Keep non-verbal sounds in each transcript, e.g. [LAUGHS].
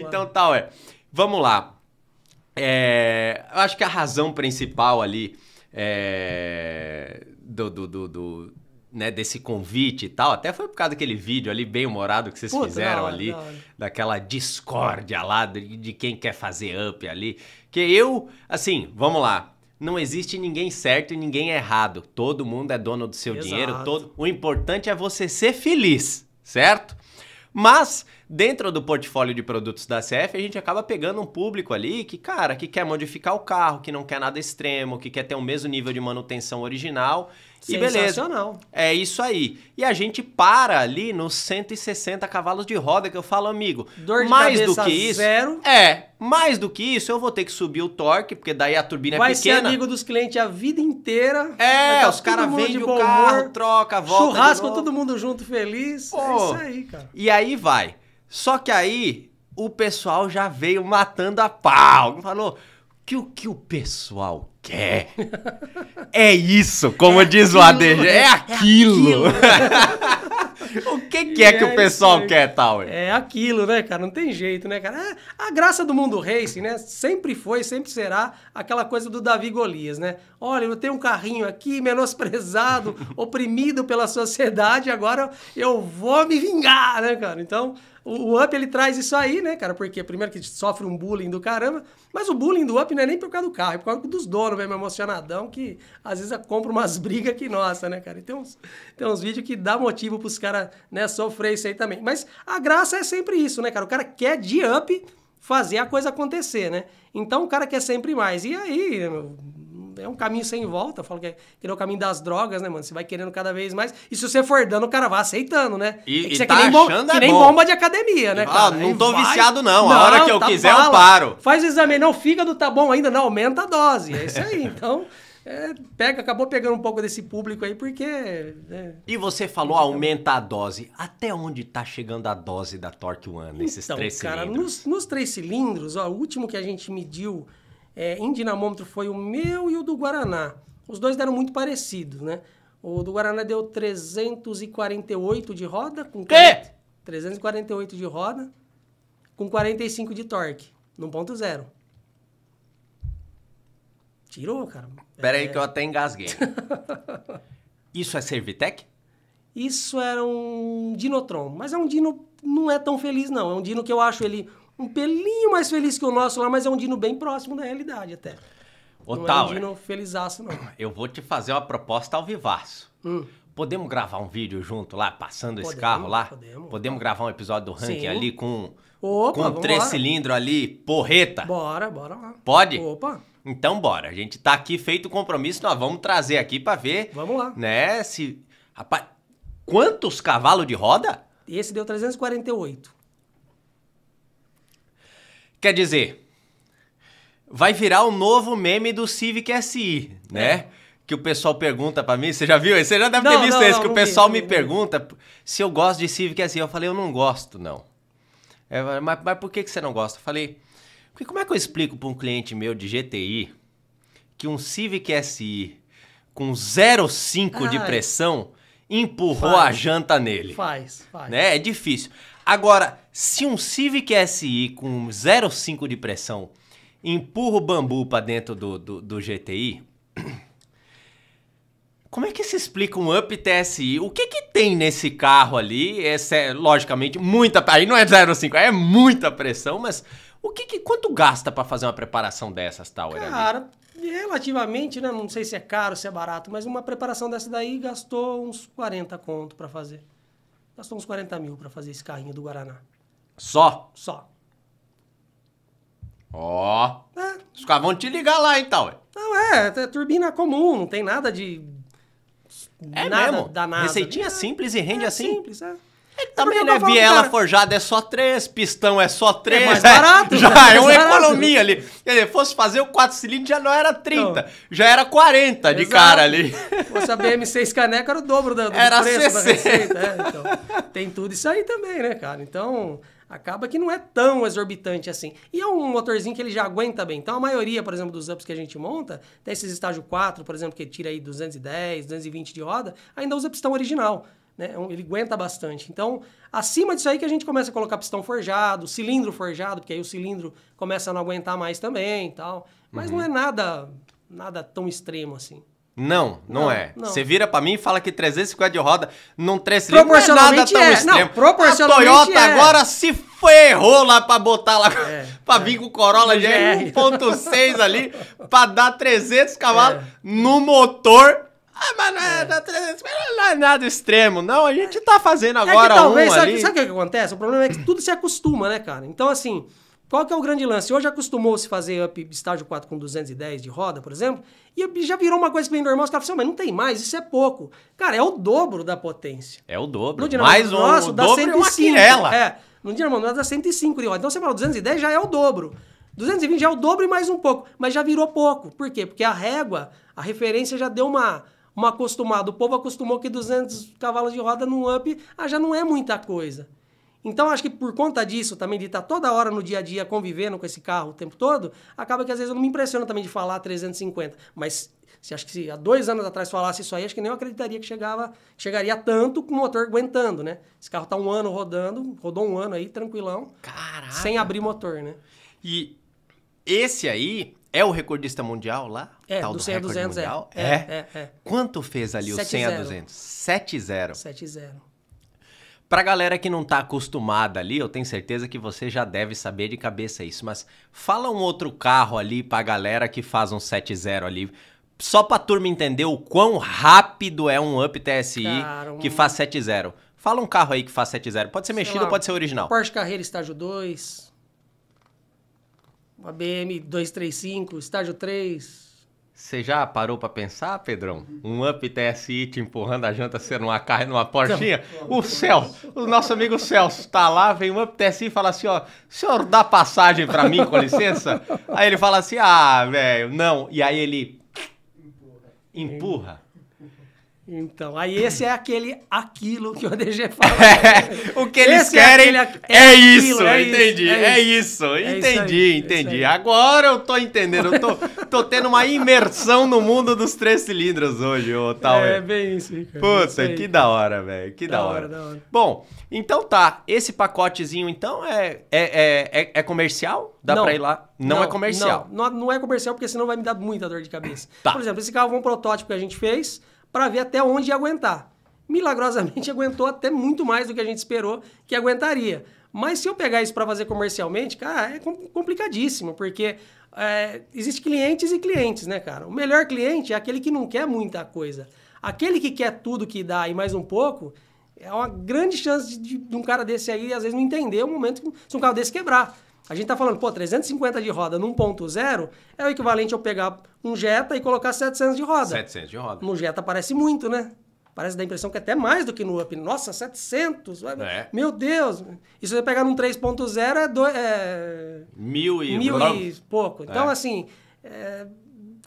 Então tal, tá, é. Vamos lá. É, eu acho que a razão principal ali é, do, do, do, do né, desse convite e tal, até foi por causa daquele vídeo ali bem humorado que vocês Puta, fizeram ali, daquela discórdia lá de, de quem quer fazer up ali. Que eu, assim, vamos lá, não existe ninguém certo e ninguém errado. Todo mundo é dono do seu Exato. dinheiro. Todo... O importante é você ser feliz, certo? Mas dentro do portfólio de produtos da CF, a gente acaba pegando um público ali que, cara, que quer modificar o carro, que não quer nada extremo, que quer ter o mesmo nível de manutenção original. E beleza. É isso aí. E a gente para ali nos 160 cavalos de roda que eu falo, amigo. Dor de mais cabeça do que isso, zero. É, mais do que isso, eu vou ter que subir o torque, porque daí a turbina Vai é pequena. Vai ser amigo dos clientes a vida inteira. É, os caras vendem o carro, humor, troca, volta. Churrasco, todo mundo junto, feliz. É Pô, é isso aí, cara. E aí vai. Só que aí o pessoal já veio matando a pau. Falou que o que o pessoal quer [LAUGHS] é isso, como é diz aquilo, o ADG, é aquilo. É [LAUGHS] o que, que é, é, que o é pessoal isso, quer, tal? É aquilo, né, cara? Não tem jeito, né, cara? É a graça do mundo racing, né? Sempre foi, sempre será aquela coisa do Davi Golias, né? Olha, eu tenho um carrinho aqui menosprezado, [LAUGHS] oprimido pela sociedade, agora eu vou me vingar, né, cara? Então, o, Up ele traz isso aí, né, cara? Porque primeiro que sofre um bullying do caramba, mas o bullying do Up não é nem por causa do carro, é por causa dos donos mesmo, emocionadão, que às vezes compra umas [LAUGHS] brigas que, nossa, né, cara? E tem uns, tem uns vídeos que dá motivo pros caras, né, sofrer isso aí também. Mas a graça é sempre isso, né, cara? O cara quer de Up fazer a coisa acontecer, né? Então o cara quer sempre mais. E aí, é um caminho sem volta. Eu falo que é, que é o caminho das drogas, né, mano? Você vai querendo cada vez mais. E se você for dando, o cara vai aceitando, né? E, é que, e tá que nem, bom, é que nem bomba de academia, né, fala, cara? Não tô vai, viciado, não. A hora que eu tá quiser, bala, eu paro. Faz o exame, não, o fígado tá bom ainda, não, aumenta a dose. É isso aí, [LAUGHS] então... É, pega, acabou pegando um pouco desse público aí, porque. Né? e você falou então. aumenta a dose. Até onde está chegando a dose da Torque One nesses então, três cara, cilindros? Nos, nos três cilindros, ó, o último que a gente mediu é, em dinamômetro foi o meu e o do Guaraná. Os dois deram muito parecido, né? O do Guaraná deu 348 de roda. Com Quê? 348 de roda com 45 de torque, num ponto zero. Tirou, cara. Pera é... aí que eu até engasguei. [LAUGHS] Isso é Servitec? Isso era um Dinotron, mas é um Dino não é tão feliz não. É um Dino que eu acho ele um pelinho mais feliz que o nosso lá, mas é um dino bem próximo da realidade até. Ô, não Taura, é um dino felizaço, não. [CLEARS THROAT] Eu vou te fazer uma proposta ao vivaço. Hum. Podemos gravar um vídeo junto lá, passando podemos, esse carro lá? Podemos. Podemos gravar um episódio do ranking Sim. ali com, Opa, com três cilindros ali, porreta? Bora, bora lá. Pode? Opa. Então bora, a gente tá aqui feito o compromisso, nós vamos trazer aqui para ver. Vamos lá. Né, se... Rapaz, quantos cavalos de roda? Esse deu 348. Quer dizer, vai virar o novo meme do Civic SI, né? É. Que o pessoal pergunta para mim, você já viu? Você já deve não, ter visto não, esse, não, que o pessoal vi, me vi, pergunta se eu gosto de Civic SI. Eu falei, eu não gosto, não. É, mas, mas, por que, que você não gosta? Eu falei, porque como é que eu explico para um cliente meu de GTI que um Civic SI com 0,5 de pressão empurrou faz, a janta nele? Faz, faz. Né? É difícil. Agora, se um Civic SI com 0,5 de pressão empurra o bambu para dentro do, do, do GTI, [CLEARS THROAT] como é que se explica um Up TSI? O que que tem nesse carro ali? Essa é, logicamente, muita... Aí não é 0,5, é muita pressão, mas... O que, que quanto gasta para fazer uma preparação dessas, tal? Cara, ali? relativamente, né? Não sei se é caro, se é barato, mas uma preparação dessa daí gastou uns 40 conto para fazer. Gastou uns 40 mil para fazer esse carrinho do Guaraná. Só? Só. Ó. Oh. É. Os caras vão te ligar lá, então. Não, é, é turbina comum, não tem nada de. É nada mesmo. Danado. Receitinha é, simples e rende é assim. Simples, é. É também, né? Biela cara... forjada é só três, pistão é só é três. [LAUGHS] Né? É, é mais barato. É, já é, é uma barato. economia ali. Quer dizer, fosse fazer o quatro cilindros já não era 30, então, já era 40 de exato. cara ali. Fosse a BM6 caneca era o dobro do, do era preço 60. da receita. É, então, tem tudo isso aí também, né, cara? Então, acaba que não é tão exorbitante assim. E é um motorzinho que ele já aguenta bem. Então, a maioria, por exemplo, dos ups que a gente monta, tem esses estágio 4, por exemplo, que tira aí 210, 220 de roda, ainda usa pistão original. Né? É ele aguenta bastante. Então, acima disso aí que a gente começa a colocar pistão forjado, cilindro forjado, porque aí o cilindro começa a não aguentar mais também tal. Mas uhum. não é nada, nada tão extremo assim. Não, não, não é. Não. Você vira para mim e fala que 350 de roda num 3 cilindros não é nada tão é. extremo. Não, proporcionalmente a Toyota é. agora se ferrou lá para botar lá, é, [LAUGHS] para é. vir com o Corolla de é 1.6 ali, para dar 300 cavalos no motor ah, mas não é, é. Da 300, não é nada extremo, não. A gente tá fazendo agora é que, talvez, um sabe, ali. Sabe o que acontece? O problema é que tudo se acostuma, né, cara? Então, assim, qual que é o grande lance? Hoje acostumou-se fazer up estágio 4 com 210 de roda, por exemplo, e já virou uma coisa bem normal. Os caras falam assim, mas não tem mais, isso é pouco. Cara, é o dobro da potência. É o dobro. mais um, nosso, o dá dobro 105. É, uma é, no dia normal dá 105 de roda. Então, você fala 210 já é o dobro. 220 já é o dobro e mais um pouco, mas já virou pouco. Por quê? Porque a régua, a referência já deu uma uma acostumado. O povo acostumou que 200 cavalos de roda num up ah, já não é muita coisa. Então, acho que por conta disso também, de estar tá toda hora no dia a dia convivendo com esse carro o tempo todo, acaba que às vezes eu não me impressiono também de falar 350. Mas se acho que se há dois anos atrás falasse isso aí, acho que nem eu acreditaria que chegava, chegaria tanto com o motor aguentando, né? Esse carro tá um ano rodando, rodou um ano aí, tranquilão. Caraca. Sem abrir motor, né? E esse aí é o recordista mundial lá? É, tal do, do 100 recorde 200 é. mundial? É, é, é, é. Quanto fez ali 7, o 100 0. a 200? 7-0. 7-0. Pra galera que não tá acostumada ali, eu tenho certeza que você já deve saber de cabeça isso, mas fala um outro carro ali pra galera que faz um 7-0 ali, só pra turma entender o quão rápido é um Up TSI Cara, um... que faz 7-0. Fala um carro aí que faz 7-0. Pode ser Sei mexido lá, ou pode ser original. Porsche Carreira estágio 2, uma BM 235, estágio 3, você já parou para pensar, Pedrão? Um up TSI te empurrando a janta, você numa carne, numa portinha? O Celso, o nosso amigo Celso, tá lá, vem um up TSI e fala assim, ó, senhor dá passagem para mim, com licença? Aí ele fala assim, ah, velho, não. E aí ele empurra. empurra. Então, aí esse é aquele aquilo que o ADG [LAUGHS] fala. É, o que eles esse é querem é, aquele, é, é, é isso, é entendi, isso, é isso, entendi, aí, entendi. Agora eu tô entendendo, eu tô, tô tendo uma imersão no mundo dos três cilindros hoje, ô tal. É, bem isso, Ricardo. Puta, que da hora, velho, que da, da hora. hora. Da hora. Bom, então tá, esse pacotezinho então é, é, é, é, comercial? Dá não, pra ir lá? Não, não é comercial. Não, não, é comercial porque senão vai me dar muita dor de cabeça. Tá. Por exemplo, esse carro foi um protótipo que a gente fez para ver até onde ia aguentar. Milagrosamente [LAUGHS] aguentou até muito mais do que a gente esperou que aguentaria. Mas se eu pegar isso para fazer comercialmente, cara, é complicadíssimo, porque é, existe clientes e clientes, né, cara? O melhor cliente é aquele que não quer muita coisa. Aquele que quer tudo que dá e mais um pouco, é uma grande chance de, de um cara desse aí, às vezes, não entender o momento que, se um carro desse quebrar. A gente está falando, pô, 350 de roda num ponto zero é o equivalente a eu pegar um Jetta e colocar 700 de roda. 700 de roda. No Jetta parece muito, né? Parece dar a impressão que é até mais do que no Up. Nossa, 700? É. Meu Deus! E se você pegar num 3.0 é... é... Mil e... Mil e pouco. Então, é. assim... É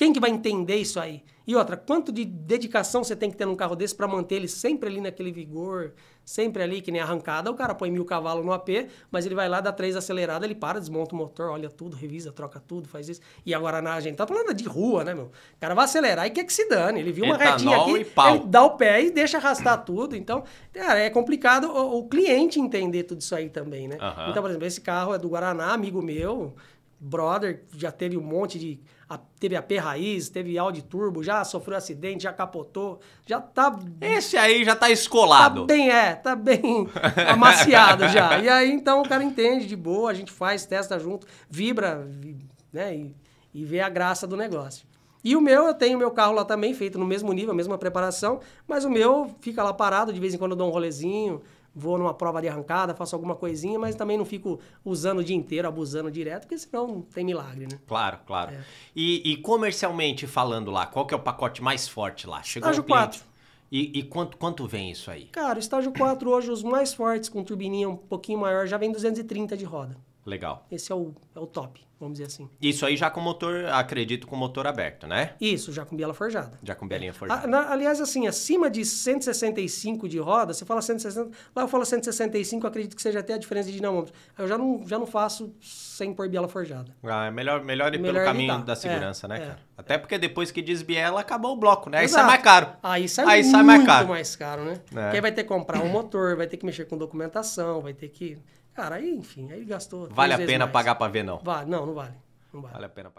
quem que vai entender isso aí? E outra, quanto de dedicação você tem que ter num carro desse para manter ele sempre ali naquele vigor, sempre ali, que nem arrancada. O cara põe mil cavalos no AP, mas ele vai lá, dá três aceleradas, ele para, desmonta o motor, olha tudo, revisa, troca tudo, faz isso. E agora na, a gente tá falando de rua, né, meu? O cara vai acelerar e quer que se dane. Ele viu uma Etanol retinha aqui, ele dá o pé e deixa arrastar tudo. Então, cara, é complicado o, o cliente entender tudo isso aí também, né? Então, por exemplo, esse carro é do Guaraná, amigo meu, brother, já teve um monte de. A, teve AP raiz, teve Audi turbo, já sofreu acidente, já capotou, já tá. Esse aí já tá escolado. Tá bem, é, tá bem [LAUGHS] amaciado já. E aí então o cara entende de boa, a gente faz, testa junto, vibra, né, e, e vê a graça do negócio. E o meu, eu tenho meu carro lá também, feito no mesmo nível, mesma preparação, mas o meu fica lá parado, de vez em quando eu dou um rolezinho, vou numa prova de arrancada, faço alguma coisinha, mas também não fico usando o dia inteiro, abusando direto, porque senão não tem milagre, né? Claro, claro. É. E, e, comercialmente falando lá, qual que é o pacote mais forte lá? Chegou estágio 4. E, e, quanto, quanto vem isso aí? Cara, estágio 4 hoje, os mais fortes, com turbininha um pouquinho maior, já vem 230 de roda. Legal. Esse é o, é o top, vamos dizer assim. Isso aí já com motor, acredito, com motor aberto, né? Isso, já com biela forjada. Já com bielinha é. forjada. A, ah, na, aliás, assim, acima de 165 de roda, você fala 160, lá eu falo 165, acredito que seja até a diferença de dinamômetro. Eu já não, já não faço sem pôr biela forjada. Ah, é melhor, melhor ir melhor pelo caminho evitar. da segurança, é, né, é. cara? Até porque depois que desbiela, acabou o bloco, né? Aí Exato. sai mais caro. Aí sai aí muito mais, caro. mais caro, né? É. Porque aí vai ter que comprar um motor, vai ter que mexer com documentação, vai ter que... Cara, aí, enfim, aí gastou. Vale a pena mais. pagar pra ver, não? Vale, não, não vale. Não vale. Vale a pena pagar.